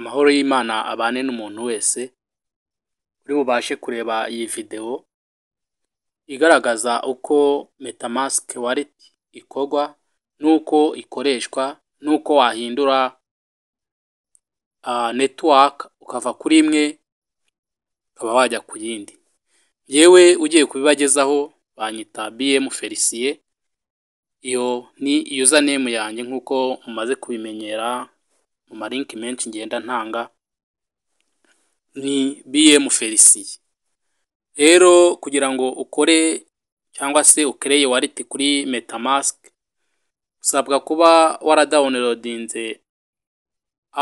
Amahoro y'Imana abane n'umuntu wese, muri bubashe kureba iyi videwo igaragaza uko MetaMask wallet ikorwa n'uko ikoreshwa n'uko wahindura ah, netiwaka ukava kuri imwe ukaba wajya ku yindi, njyewe ugiye kubibagezaho banyita BM Felicien, iyo ni yuzanemu yanjye nk'uko mumaze kubimenyera. mu marinki menshi ngenda ntanga ni BM Felicien rero kugira ngo ukore cyangwa se ukereye wallet kuri metamask usabwa kuba waradawunirodinze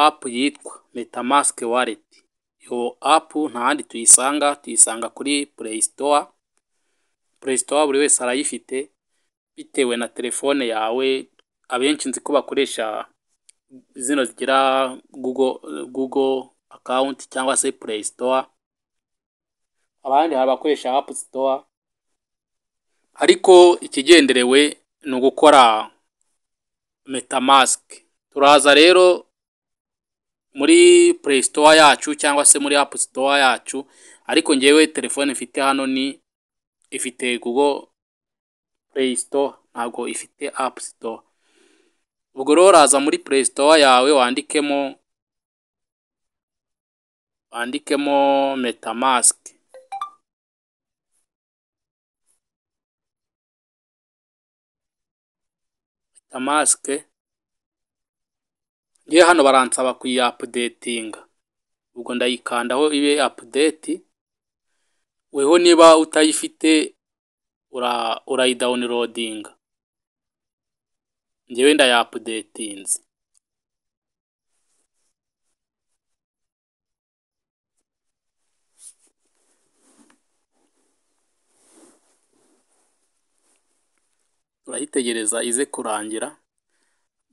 app yitwa metamask wallet iyo app ntahandi tuyisanga tuyisanga kuri play store, play store buri wese arayifite bitewe na telefone yawe abenshi nzi ko bakoresha zino zigira Google google account cyangwa se Play Store, abandi hari abakoresha App Store, ariko ikigenderewe ni ugukora MetaMask, turaza rero muri Play Store yacu cyangwa se muri App Store yacu, ariko njyewe telefone ifite hano ni ifite Google Play Store ntabwo ifite App Store. ubwo rero uraza muri play store yawe wandikemo wandikemo metamask metamask ngiye hano baransaba kuyiapudetinga ubwo ndayikandaho ibe apudeti weho niba utayifite urayidawunirodinga njyewe ndayapudetinze urayitegereza ize kurangira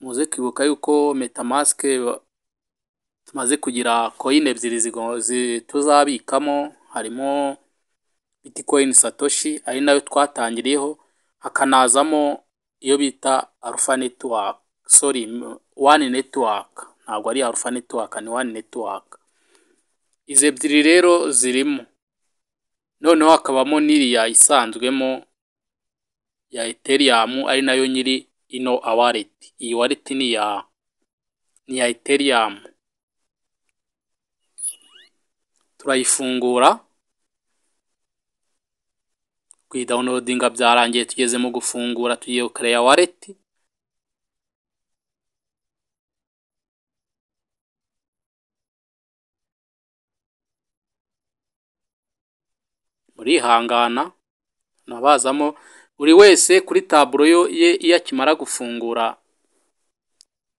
muze kwibuka yuko metamask tumaze kugira coin ebyiri tuzabikamo harimo bitcoin satoshi ari nayo twatangiriyeho hakanazamo iyo bita Alpha network sori wani netiwaka ntabwo ari Alpha network ni wani netiwaka izi ebyiri rero zirimo noneho hakabamo n'iriya isanzwemo ya eteriyamu ari nayo nyiri ino awaleti iyi waleti ni iya ni iya eteriyamu turayifungura kuyidawunilodinga byarangiye tugezemo gufungura tugiye kureya wareti murihangana nabazamo buri wese kuri taburo ye iyo akimara gufungura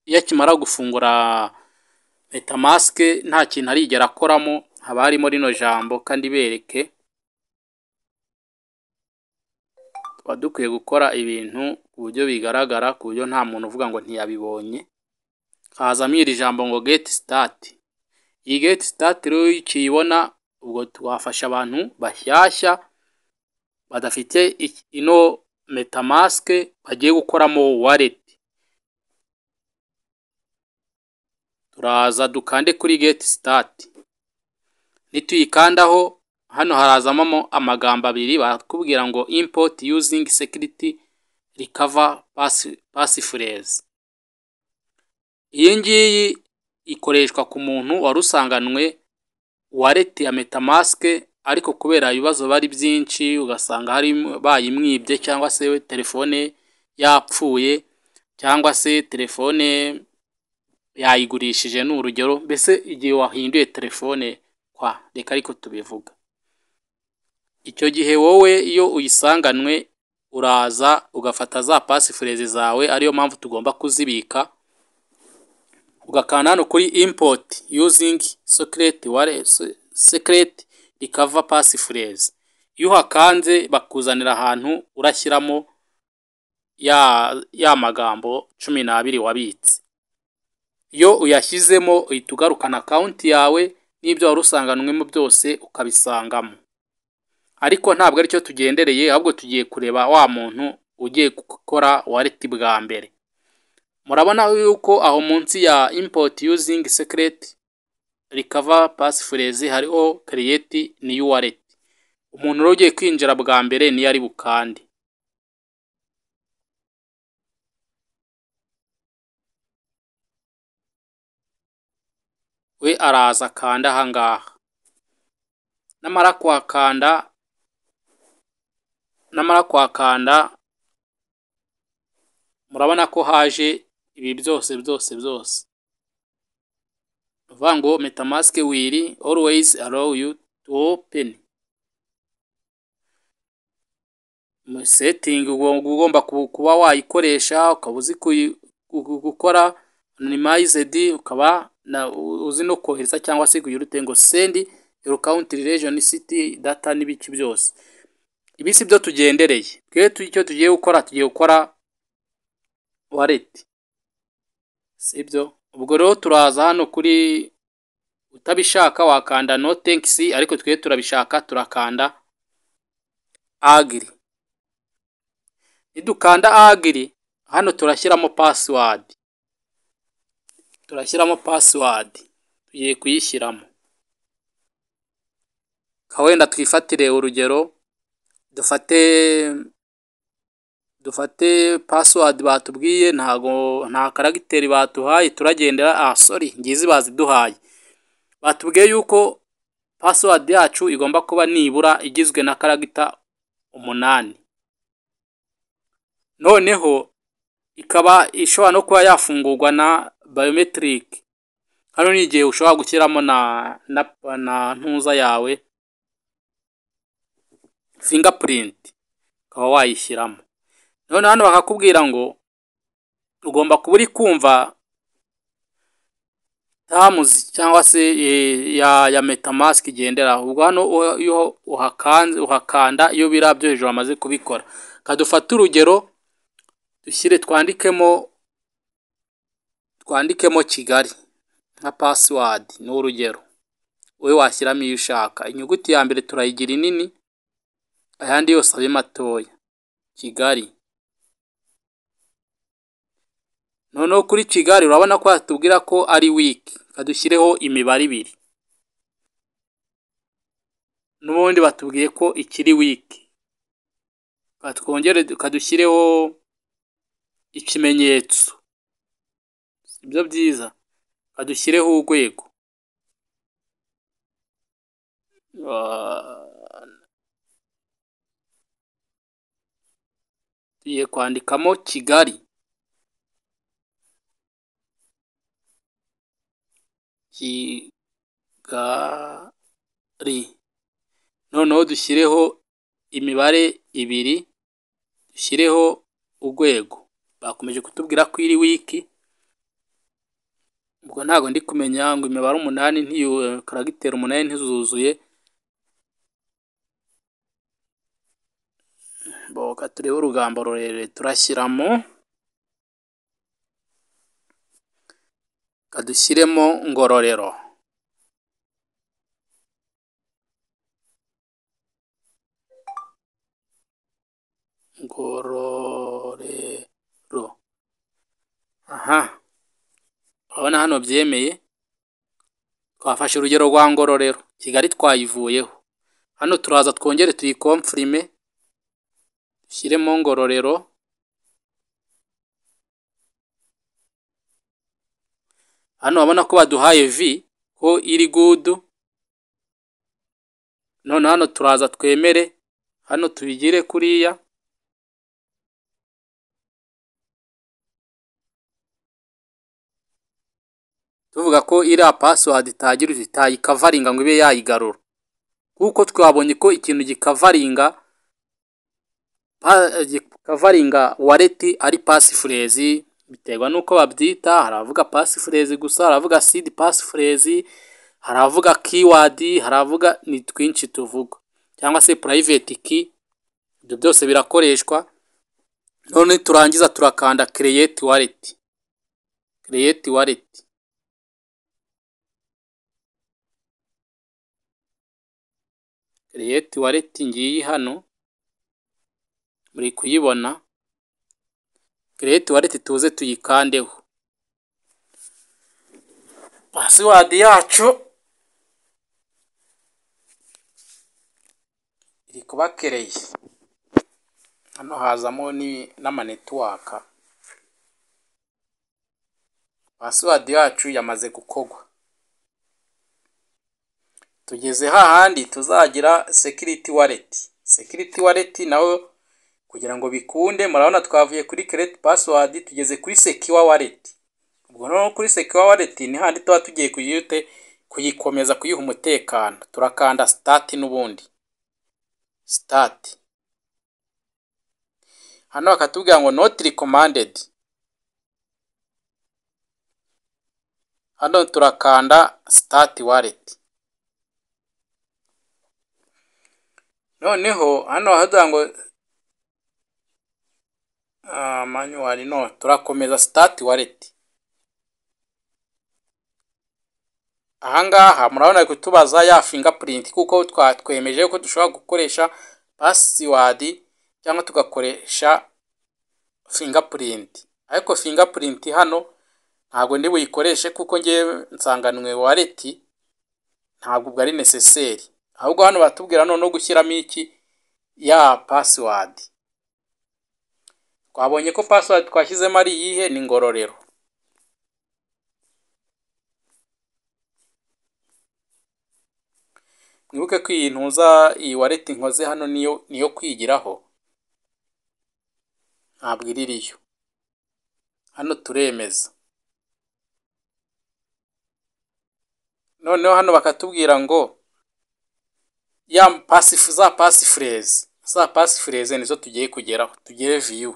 iyo akimara gufungura metamasike nta kintu arigera akoramo haba harimo rino jambo kandi ibereke tuba dukwiye gukora ibintu ku buryo bigaragara ku buryo nta muntu uvuga ngo ntiyabibonye hazamo iri jambo ngo geti sitati iyi geti sitati rero iyo ukiyibona ubwo wafasha abantu bashyashya badafite ino metamasike bagiye gukoramo wareti turaza dukande kuri geti sitati nituyikandaho hano harazamamo amagambo abiri bakubwira ngo import using security recover pasi iyi ngiyi ikoreshwa ku muntu wari usanganwe wareti ya metamasike ariko kubera ibibazo bari byinshi ugasanga hari bayimwibye cyangwa se telefone yapfuye cyangwa se telefone yayigurishije ni urugero mbese igihe wahinduye telefone kwa reka ariko tubivuga icyo gihe wowe iyo uyisanganwe uraza ugafata za pasifureze zawe ariyo mpamvu tugomba kuzibika ugakanda hano kuri import using secret sekireti secret recover pasifureze iyo uhakanze bakuzanira ahantu urashyiramo ya ya magambo cumi n'abiri wabitse iyo uyashyizemo uhita ugarukana akawunti yawe n'ibyo wari usanganywemo byose ukabisangamo ariko ntabwo aricyo tugendereye ahubwo tugiye kureba wa muntu ugiye gukora wareti bwa mbere murabona yuko aho munsi ya import using secret recover passphrase hariho create new wallet umuntu rero ugiye kwinjira bwa mbere niyo ari bukande we araza akanda ahangaha namara kuhakanda namara kwakanda murabona ko haje ibi byose byose byose ni ukuvuga ngo metamask will always allow you to open setting ugomba kuba wayikoresha ukaba uzi gukora minimized ukaba uzi no kohereza cyangwa se kugira ute ngo send your country city data n'ibice byose ibi si byo tugendereye twe icyo tugiye gukora tugiye gukora wareti sibyo ubwo rero turaza hano kuri utabishaka wakanda no tenkisi ariko twe turabishaka turakanda agiri nidukanda agiri hano turashyiramo pasiwadi turashyiramo pasiwadi tugiye kuyishyiramo wenda twifatire urugero dufate dufate password batubwiye ntago nta karagiteri batuhaye turagendera ah sorry ngizi baziduhaye batubwiye yuko password yacu igomba kuba nibura igizwe na karagita umunani noneho ikaba ishobora no kuba yafungurwa na biometric hano ni igihe ushobora gushyiramo na na ntuza yawe fingapurinti ukaba wayishyiramo none hano bakakubwira ngo ugomba kuba uri kumva tamuzi cyangwa se eh, ya metamasiki igendera ubwo hano iyo uhakanda iyo birabyo byo hejuru bamaze kubikora reka dufate urugero dushyire twandikemo twandikemo Kigali nka pasiwadi ni urugero wowe washyiramo iyo ushaka inyuguti ya mbere turayigira inini ayandi yose abe matoya Kigali noneho kuri Kigali urabona ko hatubwira ko ari wiki kadushyireho imibare ibiri n'ubundi batubwiye ko ikiri wiki twongere kadushyireho ikimenyetso sibyo byiza kadushyireho urwego ah. Tugiye kwandikamo Kigali. Kigali. Noneho dushyireho imibare ibiri, dushyireho urwego. Bakomeje kutubwira ko iri wiki, ubwo ntabwo ndi kumenya ngo imibare umunani karagiteri eh, umunani ntizuzuye. boga turiho urugambo rurerure turashyiramo kadushyiremo ngororero ngororero aha urabona hano byemeye twafashe urugero rwa ngororero kigali twayivuyeho hano turaza twongere tuyikomfirime dushyire mu ngororero hano urabona ko baduhaye vi ko iri gudu none hano turaza twemere hano tubigire kuriya tuvuga ko iriya pasiwadi itagira utayikavaringa ngo ibe yayigarura kuko twabonye ko ikintu gikavaringa Eh, kavaringa wareti ari pasifurezi biterwa n'uko babyita hari abavuga pasifurezi gusa, hari abavuga sidi pasifurezi, hari abavuga kiwadi, hari abavuga ni twinshi tuvuga cyangwa se purayiveti ki, ibyo byose birakoreshwa none niturangiza turakanda kereyeti wareti, kereyeti wareti. Kereyeti wareti ngiyi hano. muri kuyibona create wallet tuze tuyikandeho password yacu iri kuba kereye hano hazamo ni network password yacu yamaze gukogwa tugeze hahandi tuzagira security wallet security wallet nawe kugira ngo bikunde murabona twavuye kuri create password tugeze kuri secure wallet ubwo noneho kuri secure wallet ni handi tuba tugiye kuyite kuyikomeza kuyiha umutekano turakanda start n'ubundi start hano bakatubwira ngo not recommended hano turakanda start wallet noneho hano baravuga ngo Ah, manyuwari no turakomeza sitati wareti ahangaha murabona kutubaza ya fingapurinti kuko twatwemeje ko dushobora gukoresha pasiwadi cyangwa tugakoresha fingapurinti ariko fingapurinti hano ntabwo ndi buyikoreshe kuko ngewe nsanganwe wareti ntabwo ubwo ari neseseri ahubwo hano batubwira no gushyiramo iki ya pasiwadi Twabonye ko password twashyizemo ari iyihe ni Ngororero mwibuke ko iyi ntuza iyi wallet nkoze hano niyo niyo kwigiraho ntabwo iririyo hano turemeza noneho hano bakatubwira ngo ya pasi za pasi za pasi phrase nizo tugiye kugeraho tugere view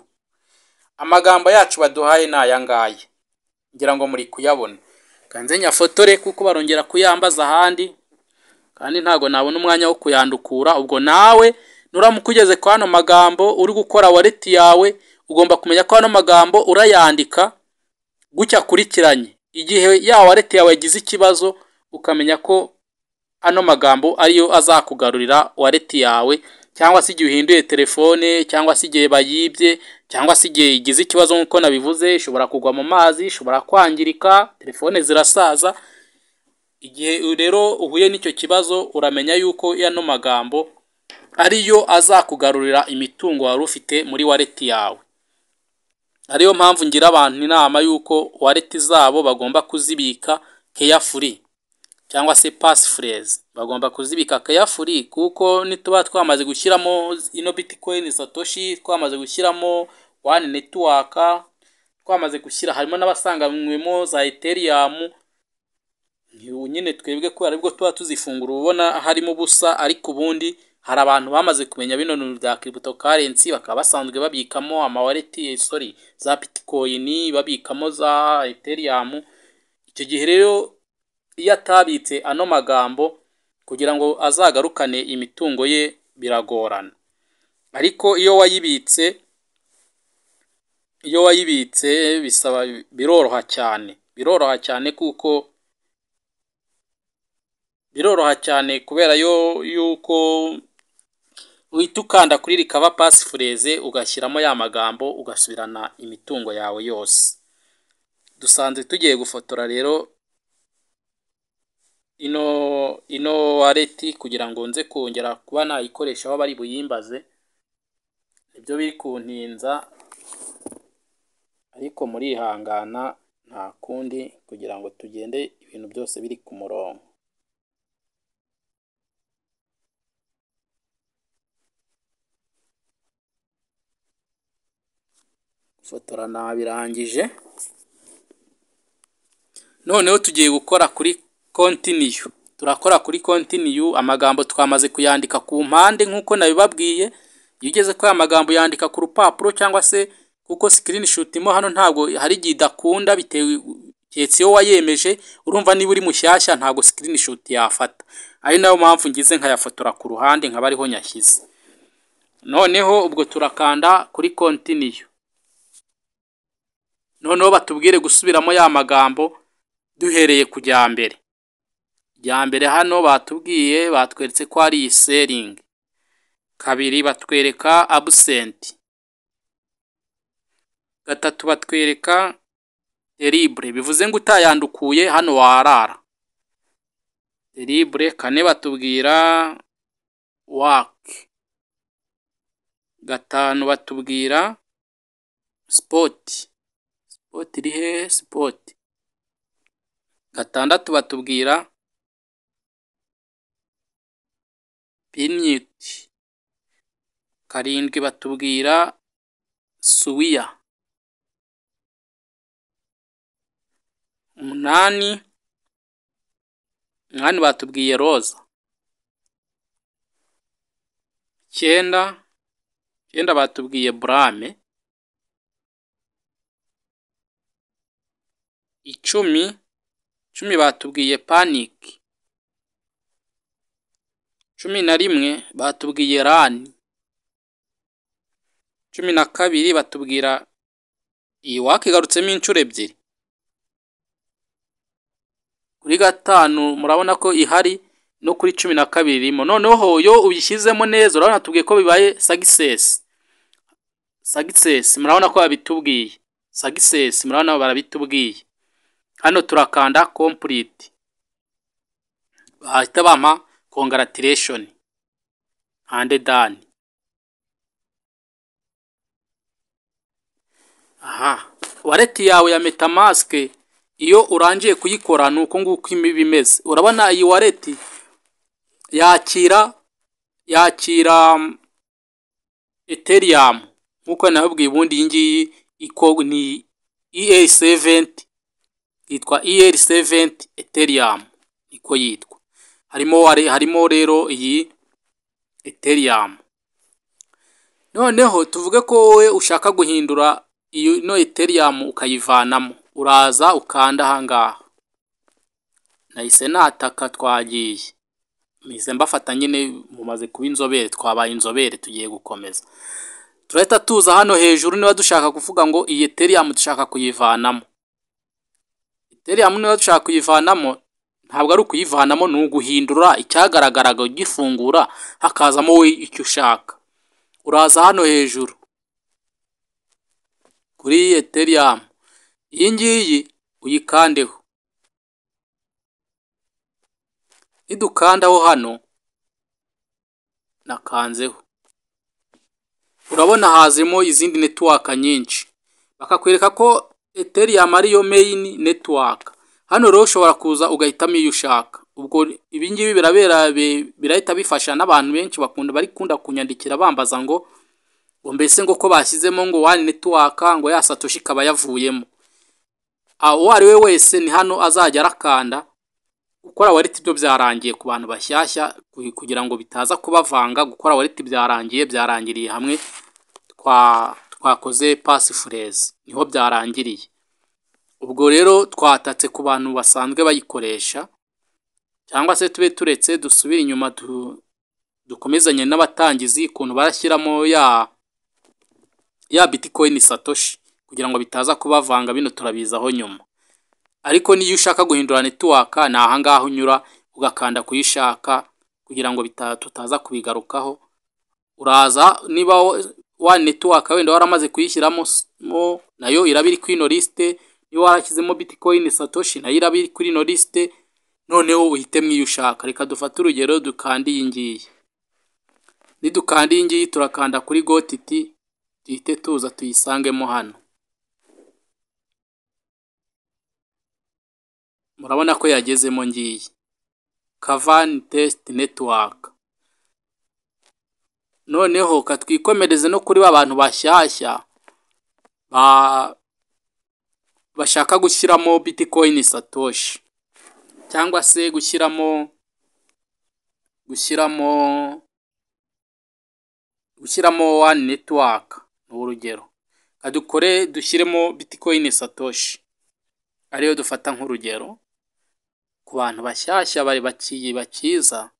amagambo yacu baduhaye ni aya ngaya ngira ngo muri kuyabona kanze nyafotore kuko barongera kuyambaza ahandi kandi ntago nabona umwanya wo kuyandukura ubwo nawe nuramuka kwa hano magambo uri gukora wareti yawe ugomba kumenya ko hano magambo urayandika gutya akurikiranye igihe ya wareti yawe yagize ikibazo ukamenya ko ano magambo ariyo azakugarurira wareti yawe cyangwa se igihe uhinduye telefone cyangwa se igihe bayibye cyangwa se igihe igize ikibazo nk'uko nabivuze ishobora kugwa mu mazi, ishobora kwangirika, telefone zirasaza, igihe rero uhuye n'icyo kibazo uramenya yuko ano magambo ariyo azakugarurira imitungo wari ufite muri wareti yawe, ariyo mpamvu ngira abantu inama y'uko wareti zabo bagomba kuzibika keyafuri cyangwa se pasifureze. bagomba kuzibika carefully kuko nituba twamaze gushyiramo ino Bitcoin Satoshi twamaze gushyiramo one network twamaze gushyira harimo n'abasanganywemo za Ethereum nyine twebwe ko aribwo tuba tuzifungura ubona harimo ubusa ariko ubundi hari abantu bamaze kumenya bino bintu bya cryptocurrency bakaba basanzwe babikamo amawareti sorry za Bitcoin babikamo za Ethereum icyo gihe rero iyo atabitse ano magambo kugira ngo azagarukane imitungo ye biragorana ariko iyo wayibitse iyo wayibitse bisaba biroroha cyane biroroha cyane kuko biroroha cyane kubera yo yuko uhita ukanda kuri rikava pasifureze ugashyiramo ya magambo ugasubirana imitungo yawe yose dusanze tugiye gufotora rero ino ino wallet kugira ngo nze kongera kuba nayikoresha aho bari buyimbaze nibyo biri kuntinza ariko murihangana nta kundi kugira ngo tugende ibintu byose biri ku murongo. Gufotora nabirangije noneho tugiye gukora kuri kontiniyu turakora kuri kontiniyu amagambo twamaze kuyandika ku mpande nk'uko nabibabwiye iyo ugeze kuri aya magambo yandika ku rupapuro cyangwa se kuko sikirinishutima hano ntabwo hari igihe idakunda bitewe keretse iyo wayemeje urumva niba uri mushyashya ntabwo sikirinishuti yafata ari nayo mpamvu ngize nkayafotora ku ruhande nkaba ariho nyashyize noneho ubwo turakanda kuri kontiniyu noneho batubwire gusubiramo ya magambo duhereye ku mbere irya mbere hano batubwiye batweretse ko ari iyi kabiri batwereka abusenti gatatu batwereka deribure bivuze ngo utayandukuye hano warara deribure kane batubwira wake gatanu batubwira sipoti sipoti iri sipoti gatandatu batubwira Imyiti karindwi batubwira suwiya, umunani umunani batubwiye roza, icyenda icyenda batubwiye burame, icumi icumi batubwiye paniki cumi na rimwe batubwiye rani cumi na kabiri batubwira iyi igarutsemo inshuro ebyiri kuri gatanu murabona ko ihari no kuri cumi na kabiri irimo noneho iyo uyishyizemo neza urabona tubwiye ko bibaye sagisesi sagisesi murabona ko babitubwiye sagisesi murabona barabitubwiye hano turakanda kompuriti bahita bampa Congratulations and done aha wareti yawe ya metamask iyo urangiye kuyikora ni uko nguko bimeze urabona iyi wareti yakira yakira mm, ethereum nkuko nabibwiye ubundi iyi ngiyi iko ni ER7 yitwa ER7 ethereum niko yitwa harimo rero iyi Ethereum noneho tuvuge ko wowe ushaka guhindura iyo no Ethereum ukayivanamo uraza ukanda aha nahise nataka twagiye mpise mbafata nyine mumaze kuba inzobere twabaye inzobere tugiye gukomeza turahita tuza hano hejuru niba dushaka kuvuga ngo iyi Ethereum dushaka kuyivanamo Ethereum niba dushaka kuyivanamo ntabwo ari ukuyivanamo ni uguhindura icyagaragaraga ugifungura hakazamo we icyo ushaka uraza hano hejuru kuri eteriyamu iyi ngiyi uyikandeho nidukandaho hano nakanzeho urabona hazemo izindi netiwaka nyinshi bakakwereka ko eteriyamu ariyo main netiwaka hano rero ushobora kuza ugahitamo iyo ushaka ubwo ibi birabera birahita bifasha n'abantu benshi bakunda bari kunda kunyandikira bambaza ngo ngo mbese ngo ko bashyizemo ngo wani netiwaka ngo ya satoshi ikaba yavuyemo ah, uwo ari we wese ni hano azajya arakanda gukora wariti byo byarangiye ku bantu bashyashya kugira ngo bitaza kubavanga gukora wariti byarangiye byarangiriye hamwe twakoze pasi niho byarangiriye ubwo rero twatatse ku bantu basanzwe bayikoresha cyangwa se tube turetse dusubire inyuma dukomezanye n'abatangizi ukuntu barashyiramo ya ya Bitcoin satoshi kugira ngo bitaza kubavanga bino turabizaho nyuma ariko niyo ushaka guhindura netiwaka ni aha ngaha unyura ugakanda kuyishaka kugira ngo tutaza kubigarukaho uraza niba wa netiwaka wenda waramaze kuyishyiramo nayo iraba iri kuri ino lisite iyo warashyizemo bitikoyini satoshi nayo iraba iri kuri ino lisite noneho uhitemo iyo ushaka reka dufate urugero dukanda iyi ngiyi nidukanda iyi ngiyi turakanda kuri gotiti duhite tuza tuyisangemo hano murabona ko yagezemo ngiyi kavani tesiti netiwaka noneho katwikomereze no kuri ba bantu bashyashya ba bashaka gushyiramo bitcoin satoshi cyangwa se gushyiramo gushyiramo gushyiramo one network ni urugero dukore dushyiremo bitcoin satoshi ariyo dufata nk'urugero ku bantu bashyashya bari bakiyi bakiza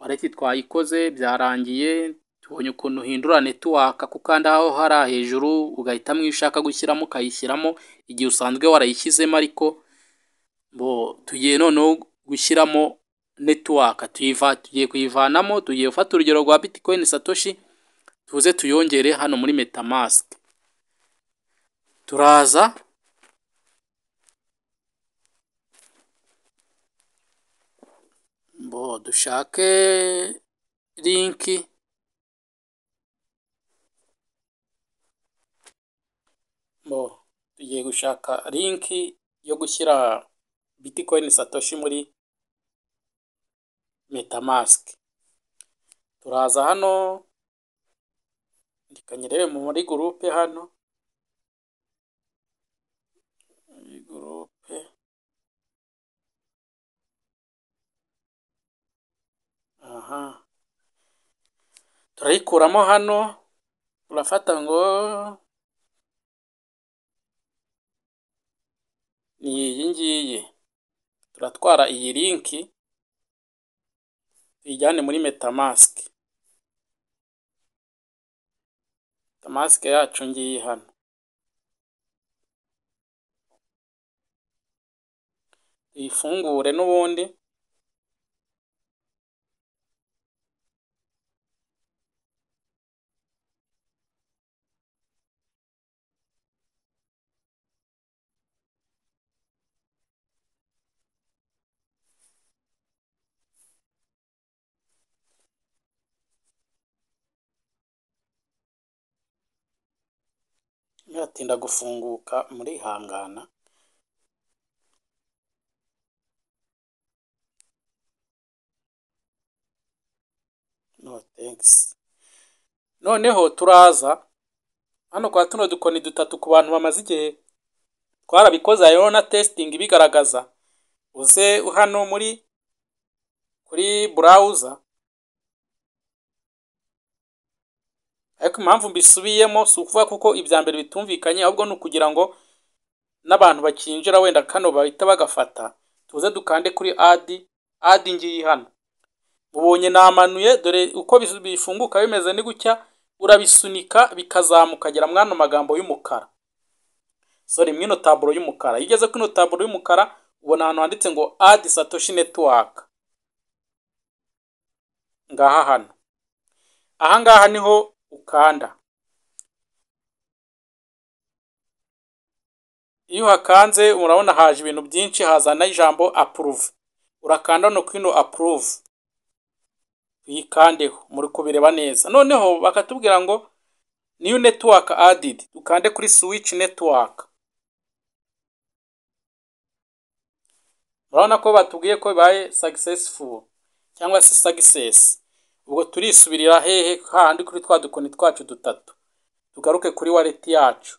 wareke twayikoze byarangiye ubonye ukuntu uhindura netiwaka kuko aha ngaha ho hejuru ugahitamo mu ishaka gushyiramo ukayishyiramo igihe usanzwe warayishyizemo ariko tugiye noneho gushyiramo netiwaka tugiye kuyivanamo tugiye gufata urugero rwa Bitcoin satoshi tuze tuyongere hano muri metamasike turaza dushake linki bo tugiye gushaka linki yo gushyira bitcoin satoshi muri metamask turaza hano reka nyirebe muri gurupe hano gurupe aha turayikuramo hano urafata ngo ni iyi ngiyi turatwara iyi linki tuyijyane muri metamask metamask yacu ngiyi hano tuyifungure n'ubundi Biratinda gufunguka murihangana no tenkisi, noneho turaza hano kwa tuno dukoni dutatu ku bantu bamaze igihe twarabikoze hariho na testingi ibigaragaza, uze hano muri kuri burawuza. ariko impamvu mbisubiyemo si ukuvuga kuko ibya mbere bitumvikanye ahubwo ni ukugira ngo n'abantu bakinjira wenda kano bahita bagafata tuze dukande kuri adi adi ngiyi hano ubonye namanuye dore uko bifunguka bimeze ni gutya urabisunika bikazamuka agera muri magambo y'umukara sore mwino taburo y'umukara iyo ugeze kuri ino taburo y'umukara ubona ahantu handitse ngo adi satoshi netiwaka ngaha hano aha ngaha niho ukanda. Iyo uhakanze urabona haje ibintu byinshi hazana ijambo apuruve, urakanda no kuri apuruve uyikandeho muri kubireba neza, noneho bakatubwira ngo “New network added ukande kuri swici netiwaka. Urabona ko batubwiye ko bibaye Successful cyangwa se sagisesi. ubwo turisubirira hehe hahandi kuri twa dukoni twacu dutatu tugaruke kuri wareti yacu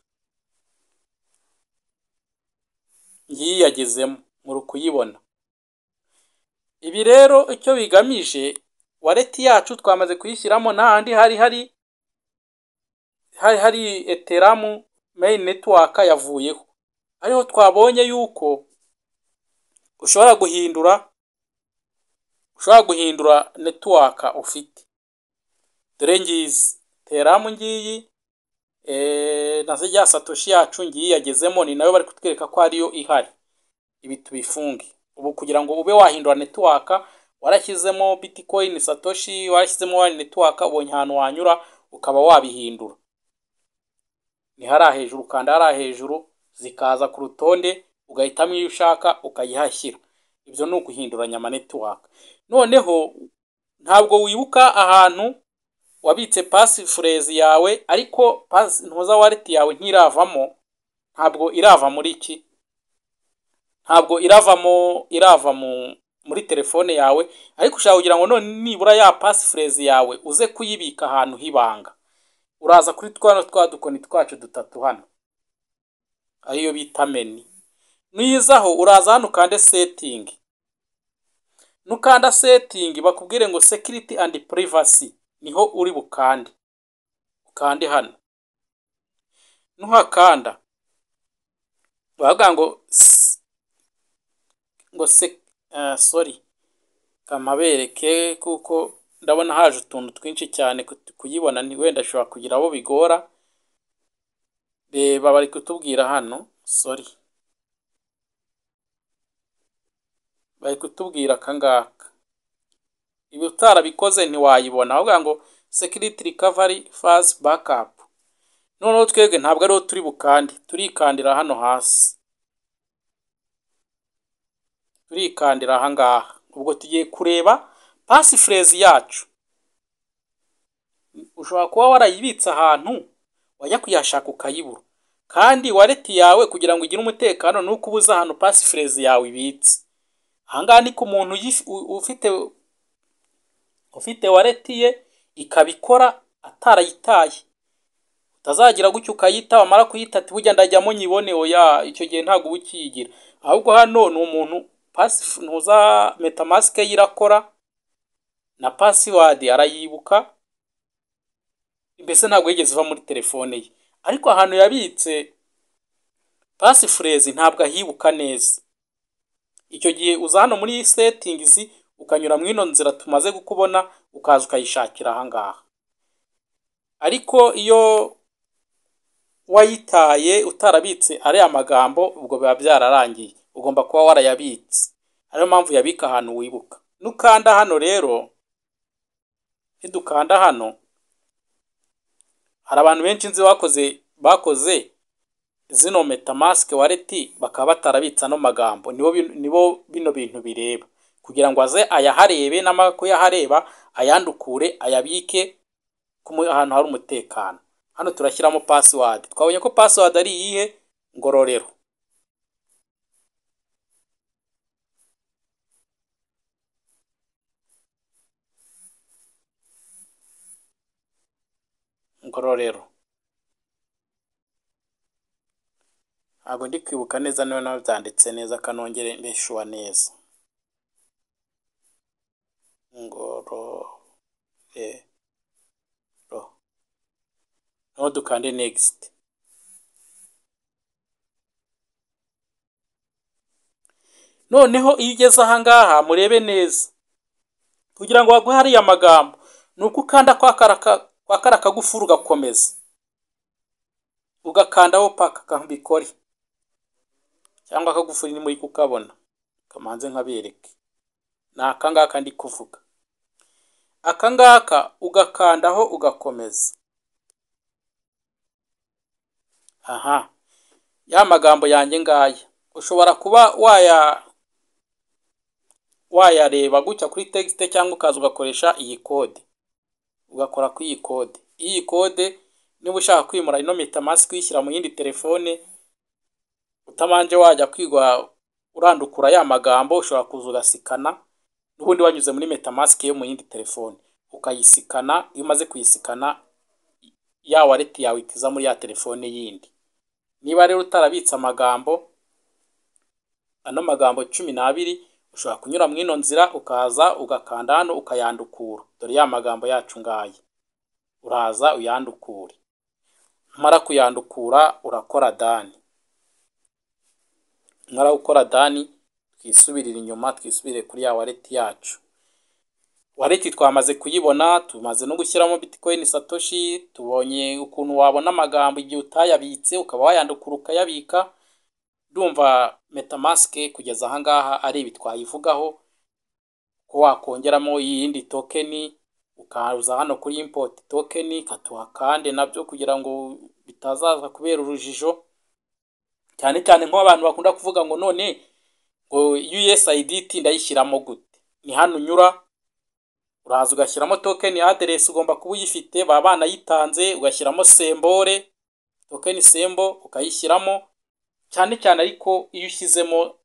ngiyi mu kuyibona ibi rero icyo bigamije wareti yacu twamaze kuyishyiramo nta hari hari hari hari eteramu main network yavuyeho ariho twabonye yuko ushobora guhindura ushobora guhindura netiwaka ufite dore ngizi teramu ngiyi eh, na rya satoshi yacu ngiyi yagezemo ni nayo bari kutwereka ko ariyo ihari ibi tubifunge ubu kugira ngo ube wahindura netiwaka warashyizemo bitcoin satoshi warashyizemo wani netiwaka ubonye ahantu wanyura ukaba wabihindura ni hariya hejuru kandi hariya hejuru zikaza ku rutonde ugahitamo iyo ushaka ukayihashyira ibyo ni uguhinduranya amanetiwaka noneho ntabwo wibuka ahantu wabitse pasifurezi yawe ariko ntuza wareti yawe ntiravamo ntabwo irava muri iki ntabwo iravamo irava muri telefone yawe ariko ushaka kugira ngo none nibura ya pasifurezi yawe uze kuyibika ahantu h'ibanga uraza kuri twa twa dukoni twacu dutatu hano ariyo bita meni nuyizaho uraza hano ukande setingi nukanda setting bakubwire ngo security and privacy niho uri bukande ukande hano nuhakanda bavuga ngo ngo se uh, eh, sorry kamabereke kuko ndabona haje utuntu twinshi cyane kuyibona ni wenda ashobora kugira abo bigora reba bari kutubwira hano sorry bari kutubwira akangaka ibi utarabikoze ntiwayibona aho ngo security recovery phase backup noneho twebwe ntabwo ariho turi bukande turikandira hano hasi turikandira aha ubwo tugiye kureba pasi furezi yacu ushobora kuba warayibitse ahantu wajya kuyashaka ukayibura kandi waleti yawe kugira ngo ugire umutekano ni uko ubuze ahantu pasi furezi yawe ibitse Aha ngaha ni ku muntu ufite ufite wareti ye ikaba ikora atarayitaye, utazagira gutya ukayita wamara kuyita ati burya ndajyamo nyibone, oya icyo gihe ntabwo uba ukiyigira, ahubwo hano ni umuntu ntuza metamasike ye irakora na pasiwadi arayibuka, mbese ntabwo yigeze iva muri telefone ye, ariko ahantu yabitse pasifurezi ntabwo ahibuka neza. icyo gihe uza hano muri setingizi ukanyura mu ino nzira tumaze gukubona ukaza ukayishakira ahangaha ariko iyo wayitaye utarabitse ari amagambo ubwo biba byararangiye ugomba kuba warayabitse ariyo mpamvu yabika ahantu wibuka nukanda hano rero nidukanda hano hari abantu benshi nzi bakoze bakoze zino metamasike wareti bakaba batarabitsa ano magambo nibo bino bintu bireba kugira ngo aze ayaharebe n'amara kuyahareba ayandukure ayabike ahantu hari umutekano hano turashyiramo pasiwadi twabonye ko password ari iyihe ngororero ngororero ntabwo ndi kwibuka neza niba nabyanditse neza kanongere mbishyuwa neza ngororero naho dukande negisiti noneho iyo ugeze ngaha murebe neza kugira ngo haguhe hariya magambo ni uko ukanda kwa kariya kagufuri ugakomeza ugakandaho paka kambikore cyangwa akagufuri ni muri kukabona kamanze nkabereke ni akangaka ndi kuvuga akangaka ugakandaho ugakomeza aha ya magambo yanjye ngaya ushobora kuba waya wayareba gutya kuri texte cyangwa ukaza ugakoresha iyi kode ugakora kuri iyi kode iyi kode niba ushaka kwimura ino metamask uyishyira mu yindi telefone utabanje wajya kwigwa urandukura ya magambo ushobora kuza ugasikana n'ubundi wanyuze muri metamasike yo mu yindi telefone ukayisikana iyo umaze kuyisikana ya wallet yawe ikiza muri ya telefone yindi niba rero utarabitse amagambo ano magambo cumi n'abiri ushobora kunyura mu ino nzira ukaza ugakanda hano ukayandukura dore ya magambo yacu ngaye uraza uyandukure mara kuyandukura urakora dani ntarawukora dani twisubirire inyuma twisubire kuri ya waleti yacu wareti twamaze kuyibona tumaze no gushyiramo bitcoin satoshi tubonye ukuntu wabona amagambo igihe utayabitse ukaba wayandukura ukayabika ndumva metamask kugeza aha ngaha ari ibi twayivugaho ko wakongeramo iyindi tokeni ukaza hano kuri impoti tokeni ikaduha kandi nabyo kugira ngo bitazaza kubera urujijo cyane cyane nk'abantu bakunda kuvuga ngo none ngo USID ndayishyiramo gute ni hano unyura uraza ugashyiramo tokeni aderesi ugomba kuba uyifite baba banayitanze ugashyiramo sembore tokeni sembo ukayishyiramo cyane cyane ariko iyo ushyizemo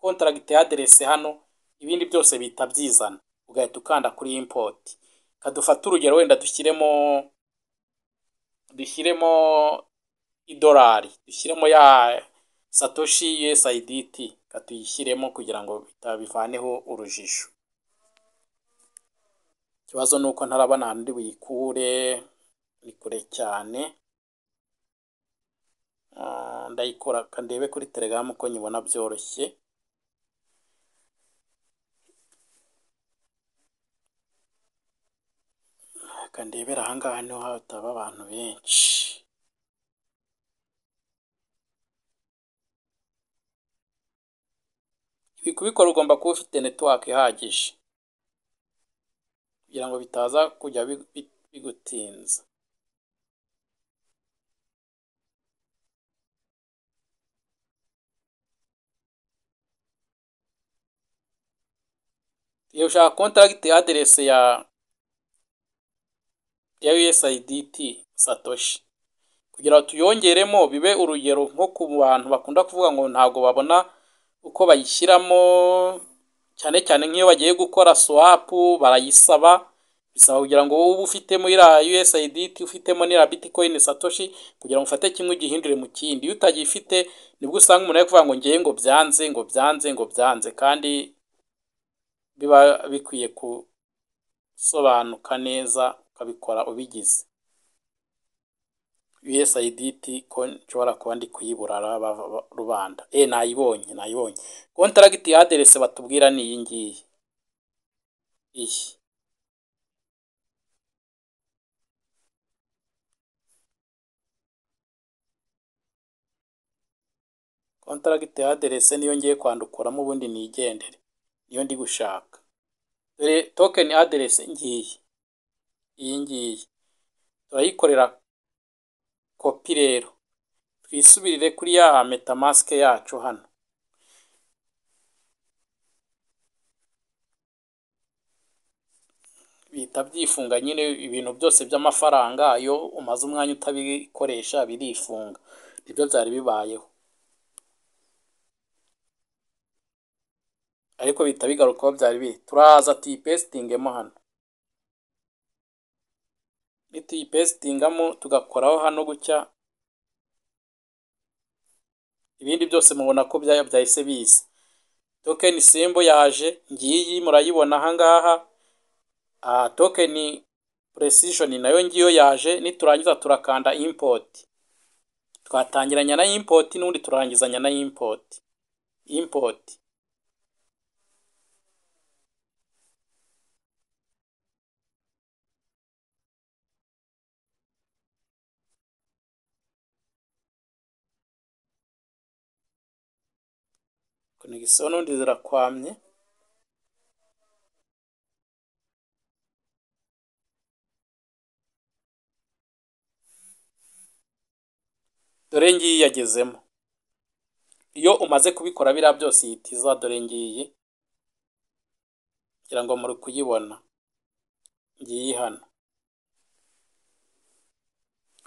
kontaragiti aderesi hano ibindi byose bihita byizana ugahita ukanda kuri import kadufata urugero wenda dushyiremo dushyiremo idolari dushyiremo ya Satoshi USIDT reka tuyishyiremo kugira ngo bitabivaneho urujijo. Ikibazo ni uko ntarabona ahantu ndi buyikure, ni kure cyane, ah, ndayikora reka ndebe kuri Telegram ko nyibona byoroshye. Kandebera ndebere aha ngaha niho hataba abantu benshi. Ibi kubikora ugomba kuba ufite netiwake ihagije kugira ngo bitaza kujya bigutinza. Igihe ushaka kontakiti aderesi ya ya USIDT Satoshi kugira tuyongeremo bibe urugero nko ku bantu bakunda kuvuga ngo ntabwo babona uko bayishyiramo cyane cyane nk'iyo bagiye gukora swapu barayisaba bisaba kugira ngo wowe ube ufitemo iriya usaid ufitemo n'iriya Bitcoin Satoshi kugira ngo ufate kimwe ugihindure mu kindi iyo utagifite nibwo usanga umuntu ari kuvuga ngo ngewe ngo byanze ngo byanze ngo byanze kandi biba bikwiye gusobanuka neza ukabikora ubigize. USAID nshobora kuba ndi kuyibura rubanda, eee eh, nayibonye nayibonye, kontaragiti aderesi batubwira ni iyi ngiyi, iyi. Kontaragiti aderesi niyo ngiye kwandukuramo ubundi nigendere, niyo ndi gushaka, dore tokeni aderesi ngiyi, iyi ngiyi turayikorera. kopi rero twisubirire kuri ya metamask yacu hano bihita byifunga nyine ibintu byose by'amafaranga iyo umaze umwanya utabikoresha birifunga nibyo byari bibayeho ariko bihita bigarukaho byari biri turaza tuyipesitingemo hano nituyipesitingamo tugakoraho hano gutya ibindi byose mubona ko byayo byahise biza tokeni simbo yaje ngiyi murayibona ahangaha ah, tokeni puresishoni nayo ngiyo yaje niturangiza turakanda impoti twatangiranya na impoti n'ubundi turangizanya na impoti impoti konegisiyo n'ubundi zirakwamye dore ngiyi yagezemo iyo umaze kubikora biriya byose ihita dore ngiyi kugira ngo muri kuyibona ngiyi hano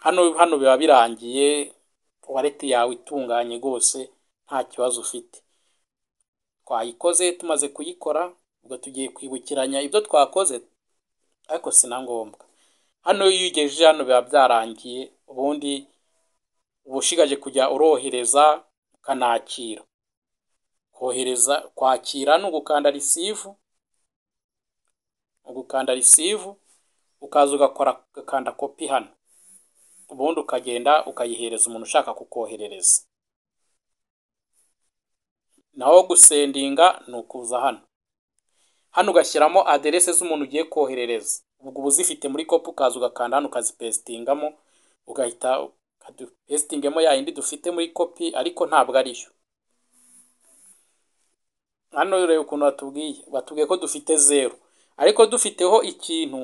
hano hano biba birangiye wareti yawe itunganye rwose nta kibazo ufite twayikoze tumaze kuyikora ubwo tugiye kwibukiranya ibyo twakoze ariko si na ngombwa hano iyo uyigejeje hano biba byarangiye ubundi ubushigaje kujya urohereza ukanakira kohereza kwakira ni ugukanda risivu ugukanda risivu ukaza ugakora ugakanda kopi hano ubundi ukagenda ukayihereza umuntu ushaka kukoherereza naho gusendinga ni ukuza hano, hano ugashyiramo aderese z'umuntu ugiye koherereza, ubwo uba uzifite muri kopi ukaza ugakanda hano ukazipesitingamo, ugahita ukadupesitingamo ya yindi dufite muri kopi ariko ntabwo ari yo, hano ureba ukuntu batubwiye, batubwiye ko dufite zeru ariko dufiteho ikintu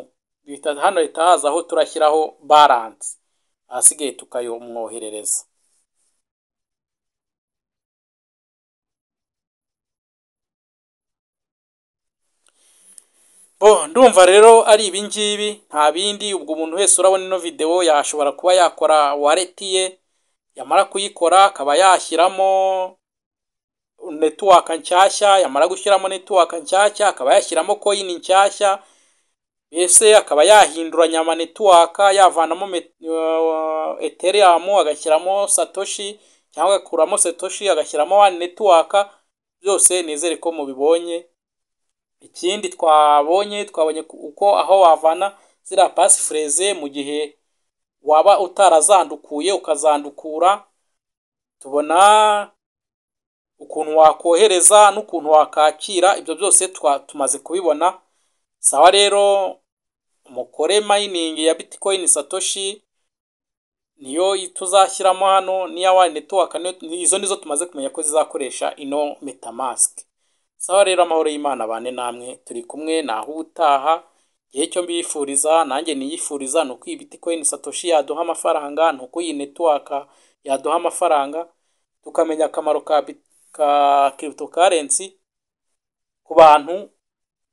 hano hahita hazaho turashyiraho baranse, ahasigaye tukamwoherereza. bo ndumva rero ari ibingibi nta bindi ubwo umuntu wese urabona ino videwo yashobora kuba yakora wareti ye yamara kuyikora akaba yashyiramo netiwaka nshyashya yamara gushyiramo netiwaka nshyashya akaba yashyiramo koyini nshyashya mbese akaba yahinduranya amanetiwaka yavanamo uh, ethereum agashyiramo satoshi cyangwa agakuramo satoshi agashyiramo wani netiwaka byose nizere ko mubibonye Ikindi twabonye twabonye uko aho wavana ziriya pasifureze mu gihe waba utarazandukuye ukazandukura, tubona ukuntu wakohereza n'ukuntu wakakira ibyo byose tumaze kubibona, sawa rero umukore mayiningi ya Bitcoin satoshi niyo tuzashyiramo hano n'iya wani netiwaka izo nizo tumaze kumenya ko zizakoresha ino metamasike. sawa rero amahoro y'Imana bane namwe turi kumwe naho ubutaha igihe cyo mbiyifuriza nanjye niyifuriza ni uko ibiti koini satoshi yaduha amafaranga ni uko iyi netiwaka yaduha amafaranga tukamenya akamaro ka ka crypto currency ku bantu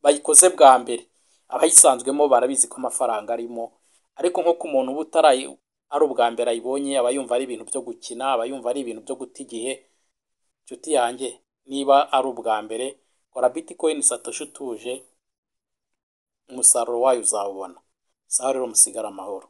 bayikoze bwa mbere abayisanzwemo barabizi ko amafaranga arimo ariko nko ku muntu uba utarayi ari ubwa mbere ayibonye aba yumva ari ibintu byo gukina aba yumva ari ibintu byo guta igihe nshuti yanjye niba ari ubwa mbere kora bitcoin satoshi utuje umusaruro wayo uzawubona sawa rero musigare amahoro